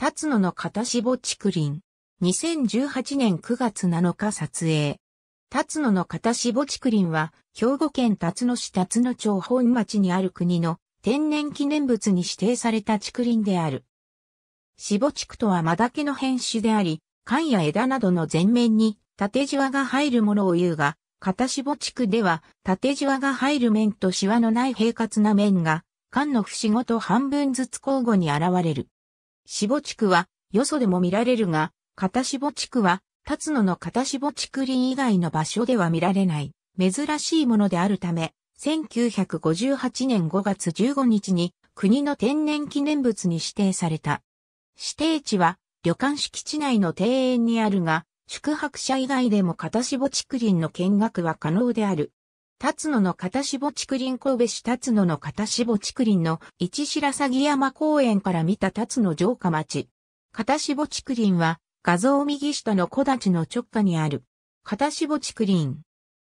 辰野の片絞竹林。2018年9月7日撮影。辰野の片絞竹林は、兵庫県辰野市辰野町本町にある国の天然記念物に指定された竹林である。絞竹とはマダケの変種であり、缶や枝などの前面に縦じわが入るものを言うが、片ぼ竹では縦じわが入る面としわのない平滑な面が、缶の節ごと半分ずつ交互に現れる。芝地区は、よそでも見られるが、片芝地区は、立野の片芝地区林以外の場所では見られない、珍しいものであるため、1958年5月15日に国の天然記念物に指定された。指定地は旅館敷地内の庭園にあるが、宿泊者以外でも片芝竹林の見学は可能である。辰野の片芝竹林神戸市辰野の片ク竹林の一白鷺山公園から見た辰野城下町。片ク竹林は画像右下の小立の直下にある片芝竹林。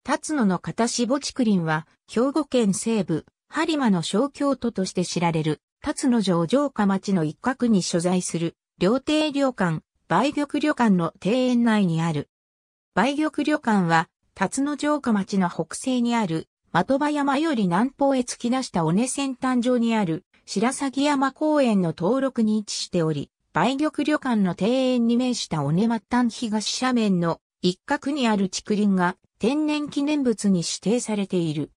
辰野の片ク竹林は兵庫県西部播磨の小京都として知られる辰野城城下町の一角に所在する料亭旅館、梅玉旅館の庭園内にある。梅玉旅館は辰野城下町の北西にある、的場山より南方へ突き出した尾根先端上にある、白鷺山公園の登録に位置しており、梅玉旅館の庭園に面した尾根末端東斜面の一角にある竹林が天然記念物に指定されている。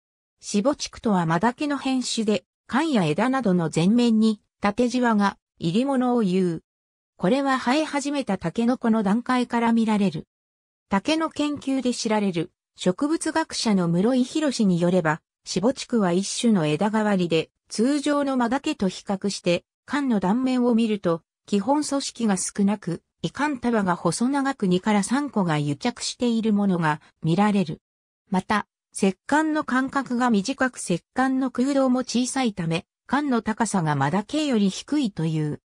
芝地区とはマダケの変種で、缶や枝などの前面に縦じわが入り物を言う。これは生え始めたタケノコの段階から見られる。竹の研究で知られる植物学者の室井博によれば、ぼ地区は一種の枝代わりで、通常の間だけと比較して、管の断面を見ると、基本組織が少なく、胃ん束が細長く2から3個が癒着しているものが見られる。また、石管の間隔が短く石管の空洞も小さいため、管の高さが間だけより低いという。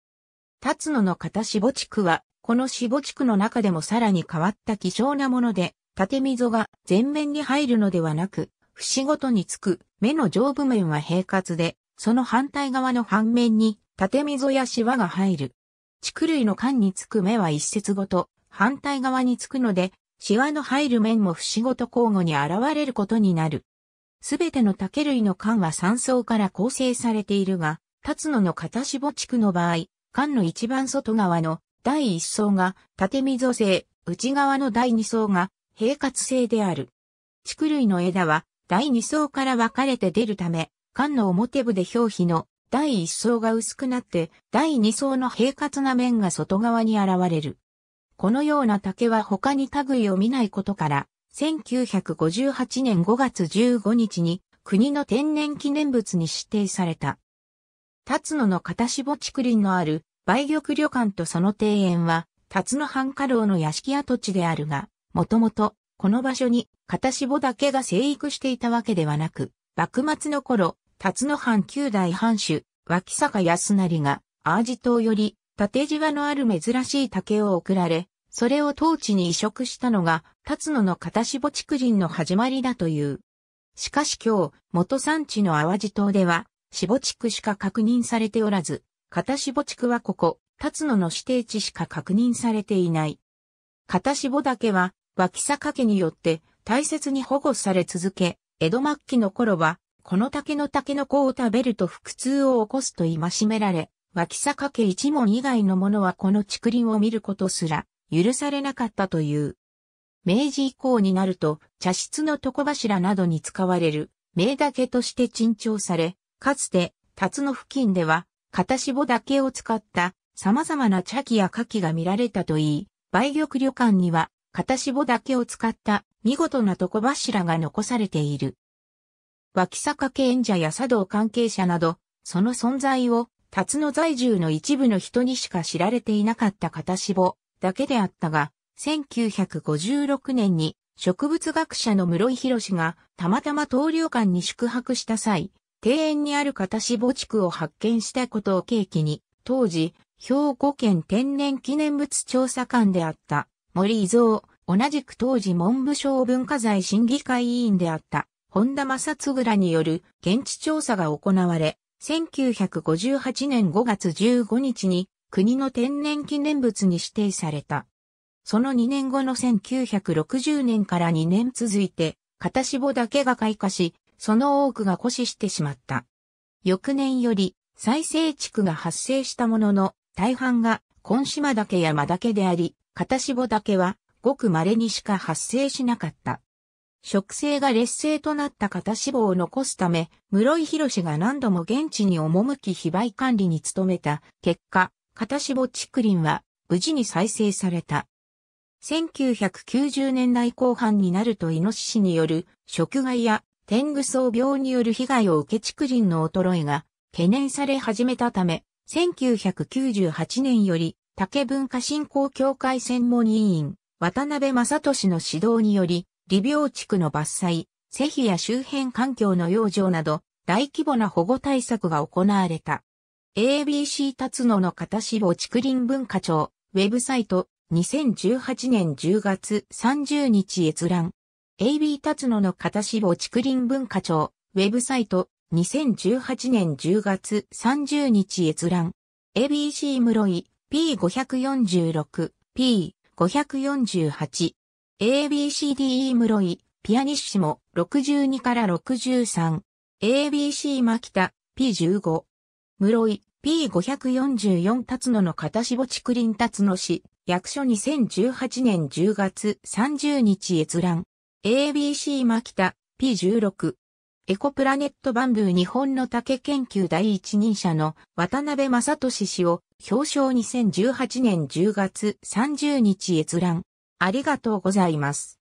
立野の型しぼ地区はこの死母地区の中でもさらに変わった希少なもので、縦溝が全面に入るのではなく、節ごとにつく目の上部面は平滑で、その反対側の反面に縦溝やシワが入る。地区類の間につく目は一節ごと、反対側につくので、シワの入る面も節ごと交互に現れることになる。すべての竹類の間は三層から構成されているが、立つの片芝地区の場合、間の一番外側の第一層が縦溝性、内側の第二層が平滑性である。竹類の枝は第二層から分かれて出るため、缶の表部で表皮の第一層が薄くなって第二層の平滑な面が外側に現れる。このような竹は他に類を見ないことから、1958年5月15日に国の天然記念物に指定された。立野の片絞竹林のある梅玉旅館とその庭園は、辰野藩家老の屋敷跡地であるが、もともと、この場所に、片絞だけが生育していたわけではなく、幕末の頃、辰野藩九代藩主、脇坂康成が、アージ島より、縦じわのある珍しい竹を送られ、それを当地に移植したのが、辰野の片絞竹林の始まりだという。しかし今日、元産地の淡路島では、絞竹しか確認されておらず、片下地区はここ、辰野の指定地しか確認されていない。片下岳は、脇坂家によって大切に保護され続け、江戸末期の頃は、この竹の竹の子を食べると腹痛を起こすと戒められ、脇坂家一門以外の者はこの竹林を見ることすら許されなかったという。明治以降になると茶室の床柱などに使われる名竹として珍重され、かつて辰野付近では片絞だけを使った様々な茶器や花器が見られたといい、梅玉旅館には片絞だけを使った見事な床柱が残されている。脇坂賢者や茶道関係者など、その存在を、辰野在住の一部の人にしか知られていなかった片絞だけであったが、1956年に植物学者の室井博がたまたま東領館に宿泊した際、庭園にある片志地区を発見したことを契機に、当時、兵庫県天然記念物調査官であった森伊蔵、同じく当時文部省文化財審議会委員であった本田正嗣らによる現地調査が行われ、1958年5月15日に国の天然記念物に指定された。その2年後の1960年から2年続いて、片志だけが開花し、その多くが枯死してしまった。翌年より再生地区が発生したものの、大半が根島岳や岳であり、片芝岳はごく稀にしか発生しなかった。植生が劣勢となった片芝を残すため、室井博が何度も現地に赴き被売管理に努めた結果、片芝竹林は無事に再生された。1990年代後半になるとイノシシによる食害や天狗草病による被害を受け竹林の衰えが懸念され始めたため、1998年より竹文化振興協会専門委員、渡辺正俊の指導により、利病地区の伐採、施肥や周辺環境の養生など、大規模な保護対策が行われた。ABC 達野の片志望竹林文化庁、ウェブサイト、2018年10月30日閲覧。AB 達野の片志望竹林文化庁、ウェブサイト、2018年10月30日閲覧。ABC 室井、P546、P548。ABCDE 室井、ピアニッシモ、62から63。ABC 牧田、P15。室井、P544 達野の片志望竹林達野市、役所2018年10月30日閲覧。ABC 牧田 P16 エコプラネットバンブー日本の竹研究第一人者の渡辺正俊氏を表彰2018年10月30日閲覧。ありがとうございます。